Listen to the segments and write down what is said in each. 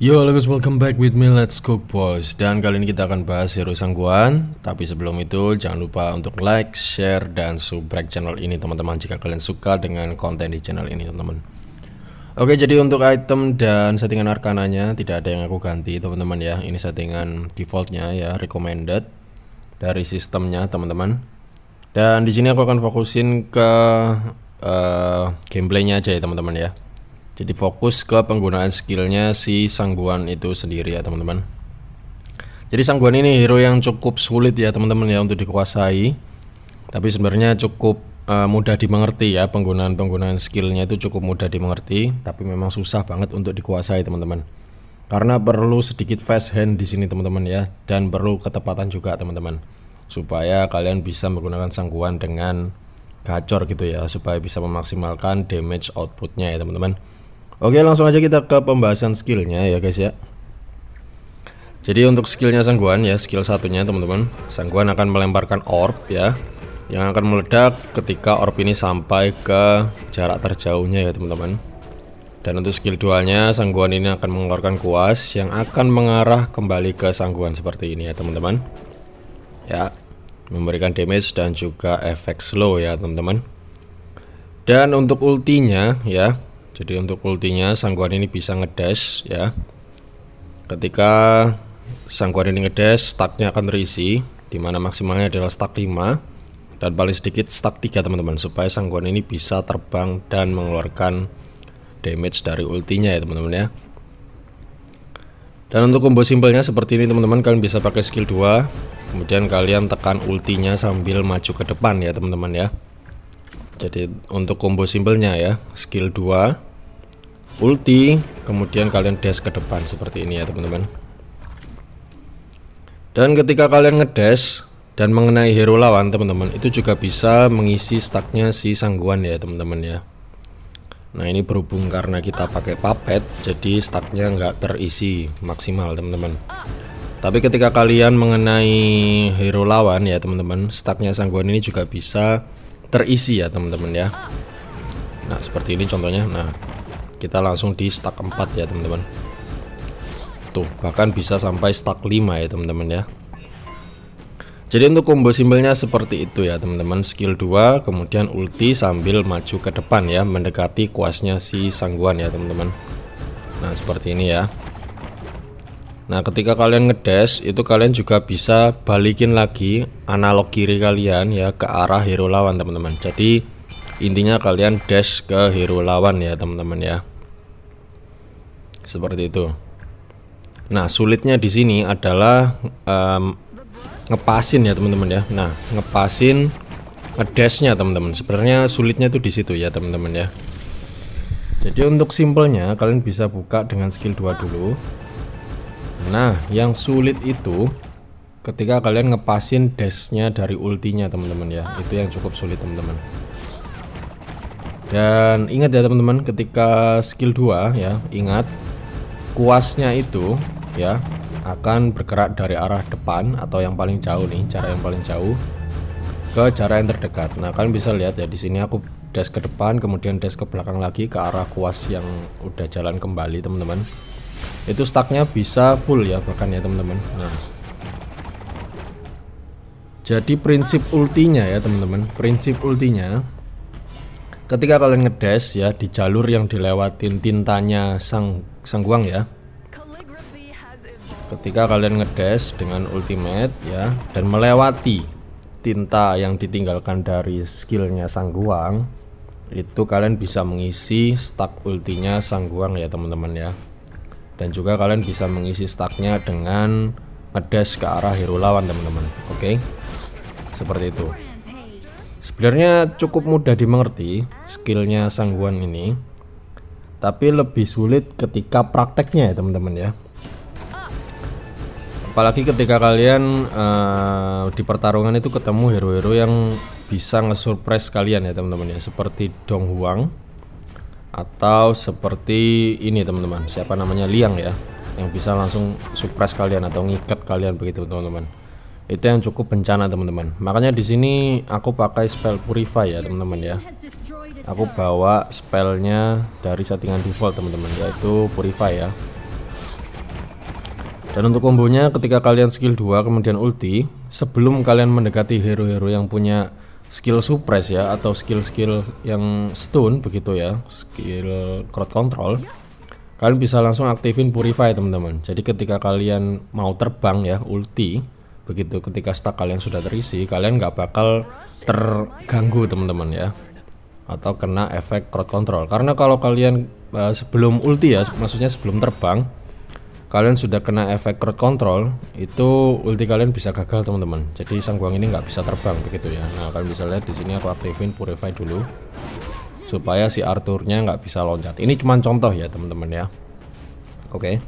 Yo halo guys, welcome back with me Let's Cook Boys Dan kali ini kita akan bahas hero sangguan Tapi sebelum itu jangan lupa untuk like, share, dan subscribe channel ini teman-teman Jika kalian suka dengan konten di channel ini teman-teman Oke jadi untuk item dan settingan arkananya tidak ada yang aku ganti teman-teman ya Ini settingan defaultnya ya, recommended Dari sistemnya teman-teman Dan di sini aku akan fokusin ke uh, gameplaynya aja ya teman-teman ya jadi fokus ke penggunaan skillnya si sangguan itu sendiri ya teman-teman. Jadi sangguan ini hero yang cukup sulit ya teman-teman ya untuk dikuasai. Tapi sebenarnya cukup uh, mudah dimengerti ya penggunaan penggunaan skillnya itu cukup mudah dimengerti. Tapi memang susah banget untuk dikuasai teman-teman. Karena perlu sedikit fast hand di sini teman-teman ya dan perlu ketepatan juga teman-teman supaya kalian bisa menggunakan sangguan dengan gacor gitu ya supaya bisa memaksimalkan damage outputnya ya teman-teman. Oke langsung aja kita ke pembahasan skillnya ya guys ya Jadi untuk skillnya sangguan ya skill satunya teman-teman Sangguan akan melemparkan orb ya Yang akan meledak ketika orb ini sampai ke jarak terjauhnya ya teman-teman Dan untuk skill duanya sangguan ini akan mengeluarkan kuas Yang akan mengarah kembali ke sangguan seperti ini ya teman-teman Ya memberikan damage dan juga efek slow ya teman-teman Dan untuk ultinya ya jadi untuk ultinya, sangguan ini bisa ngedes, ya. Ketika sangguan ini ngedes, stacknya akan terisi dimana maksimalnya adalah stack 5 dan paling sedikit stack 3 teman-teman supaya sangguan ini bisa terbang dan mengeluarkan damage dari ultinya ya teman-teman ya. Dan untuk combo simpelnya seperti ini teman-teman kalian bisa pakai skill 2 Kemudian kalian tekan ultinya sambil maju ke depan ya teman-teman ya Jadi untuk combo simpelnya ya skill 2 ulti kemudian kalian dash ke depan seperti ini ya teman-teman dan ketika kalian ngedash dan mengenai hero lawan teman-teman itu juga bisa mengisi stacknya si sangguan ya teman-teman ya nah ini berhubung karena kita pakai papet jadi stacknya nggak terisi maksimal teman-teman tapi ketika kalian mengenai hero lawan ya teman-teman stacknya sangguan ini juga bisa terisi ya teman-teman ya nah seperti ini contohnya nah kita langsung di stack 4 ya teman-teman tuh bahkan bisa sampai stack 5 ya teman-teman ya jadi untuk combo simbolnya seperti itu ya teman-teman skill 2 kemudian ulti sambil maju ke depan ya mendekati kuasnya si sangguan ya teman-teman nah seperti ini ya Nah ketika kalian ngedash itu kalian juga bisa balikin lagi analog kiri kalian ya ke arah hero lawan teman-teman Jadi intinya kalian dash ke hero lawan ya teman-teman ya seperti itu nah sulitnya di sini adalah um, ngepasin ya teman-teman ya nah ngepasin ngedesnya teman-teman sebenarnya sulitnya itu di situ ya teman-teman ya jadi untuk simpelnya kalian bisa buka dengan skill 2 dulu nah yang sulit itu ketika kalian ngepasin dashnya dari ultinya teman-teman ya itu yang cukup sulit teman-teman dan ingat ya teman-teman ketika skill 2 ya ingat kuasnya itu ya akan bergerak dari arah depan atau yang paling jauh nih cara yang paling jauh ke cara yang terdekat nah kalian bisa lihat ya di sini aku dash ke depan kemudian dash ke belakang lagi ke arah kuas yang udah jalan kembali teman-teman itu stacknya bisa full ya bahkan ya teman-teman nah jadi prinsip ultinya ya teman-teman prinsip ultinya ketika kalian ngedes ya di jalur yang dilewatin tintanya sang guang ya ketika kalian ngedes dengan ultimate ya dan melewati tinta yang ditinggalkan dari skillnya sang guang itu kalian bisa mengisi stack ultinya sang guang ya teman-teman ya dan juga kalian bisa mengisi stacknya dengan ngedes ke arah hero lawan teman-teman oke okay? seperti itu Sebenarnya cukup mudah dimengerti skillnya sangguan ini, tapi lebih sulit ketika prakteknya ya teman-teman ya. Apalagi ketika kalian uh, di pertarungan itu ketemu hero-hero yang bisa nge-surprise kalian ya teman-teman ya, seperti Dong Huang atau seperti ini teman-teman, siapa namanya Liang ya, yang bisa langsung surprise kalian atau ngikat kalian begitu teman-teman itu yang cukup bencana teman-teman makanya di sini aku pakai spell purify ya teman-teman ya aku bawa spellnya dari settingan default teman-teman yaitu purify ya dan untuk kombonya ketika kalian skill 2 kemudian ulti sebelum kalian mendekati hero-hero yang punya skill suppress ya atau skill-skill yang stun begitu ya skill crowd control kalian bisa langsung aktifin purify teman-teman jadi ketika kalian mau terbang ya ulti begitu ketika stack kalian sudah terisi kalian nggak bakal terganggu teman-teman ya atau kena efek crowd control karena kalau kalian uh, sebelum ulti ya maksudnya sebelum terbang kalian sudah kena efek crowd control itu ulti kalian bisa gagal teman-teman jadi sangguang ini nggak bisa terbang begitu ya nah kalian bisa lihat di sini aku aktifin purify dulu supaya si Arturnya nggak bisa loncat ini cuma contoh ya teman-teman ya oke okay.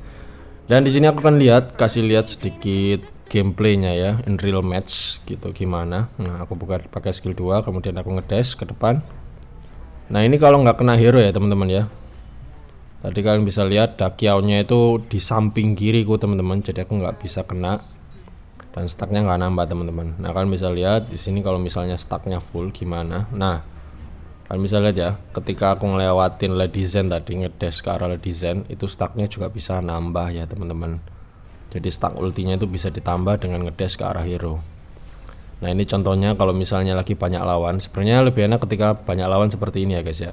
dan di sini aku akan lihat kasih lihat sedikit gameplaynya ya in real match gitu gimana nah aku buka pakai skill 2 kemudian aku ngedash ke depan nah ini kalau nggak kena hero ya teman-teman ya tadi kalian bisa lihat nya itu di samping kiriku teman-teman jadi aku nggak bisa kena dan stacknya nggak nambah teman-teman nah kalian bisa lihat di sini kalau misalnya stacknya full gimana nah kalian bisa lihat ya ketika aku ngelewatin lady zen tadi ngedash ke arah lady zen itu stacknya juga bisa nambah ya teman-teman jadi stack ultinya itu bisa ditambah dengan ngedes ke arah hero. Nah ini contohnya kalau misalnya lagi banyak lawan, sebenarnya lebih enak ketika banyak lawan seperti ini ya guys ya.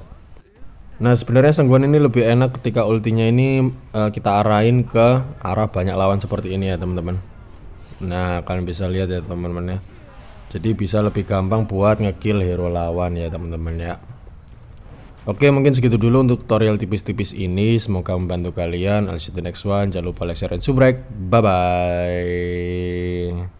Nah sebenarnya sangguan ini lebih enak ketika ultinya ini uh, kita arahin ke arah banyak lawan seperti ini ya teman-teman. Nah kalian bisa lihat ya teman-teman ya. Jadi bisa lebih gampang buat ngekill hero lawan ya teman-teman ya. Oke mungkin segitu dulu untuk tutorial tipis-tipis ini Semoga membantu kalian I'll see you the next one Jangan lupa like, share, and subscribe Bye bye